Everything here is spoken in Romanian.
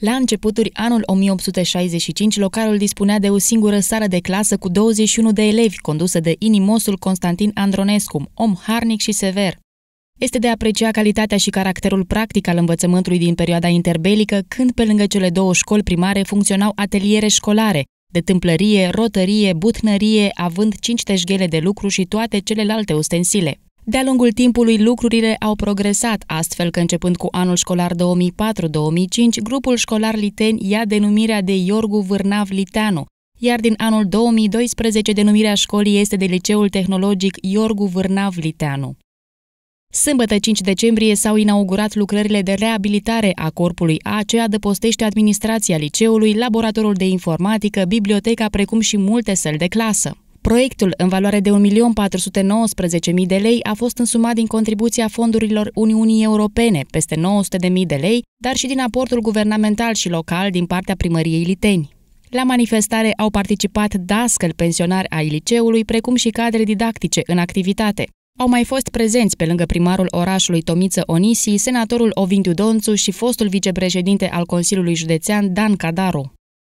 La începuturi, anul 1865, localul dispunea de o singură sală de clasă cu 21 de elevi, condusă de inimosul Constantin Andronescu, om harnic și sever. Este de aprecia calitatea și caracterul practic al învățământului din perioada interbelică, când pe lângă cele două școli primare funcționau ateliere școlare, de tâmplărie, rotărie, butnărie, având cinci teșghele de lucru și toate celelalte ustensile. De-a lungul timpului, lucrurile au progresat, astfel că începând cu anul școlar 2004-2005, grupul școlar Liteni ia denumirea de Iorgu Vârnav Liteanu, iar din anul 2012 denumirea școlii este de Liceul Tehnologic Iorgu Vârnav Liteanu. Sâmbătă 5 decembrie s-au inaugurat lucrările de reabilitare a corpului A, ce adăpostește administrația liceului, laboratorul de informatică, biblioteca, precum și multe săli de clasă. Proiectul, în valoare de 1.419.000 de lei, a fost însumat din contribuția fondurilor Uniunii Europene, peste 900.000 de lei, dar și din aportul guvernamental și local din partea primăriei Liteni. La manifestare au participat dascăl pensionari ai liceului, precum și cadre didactice în activitate. Au mai fost prezenți pe lângă primarul orașului Tomiță Onisi, senatorul Ovindiu Donțu și fostul vicepreședinte al Consiliului Județean Dan Cadaru.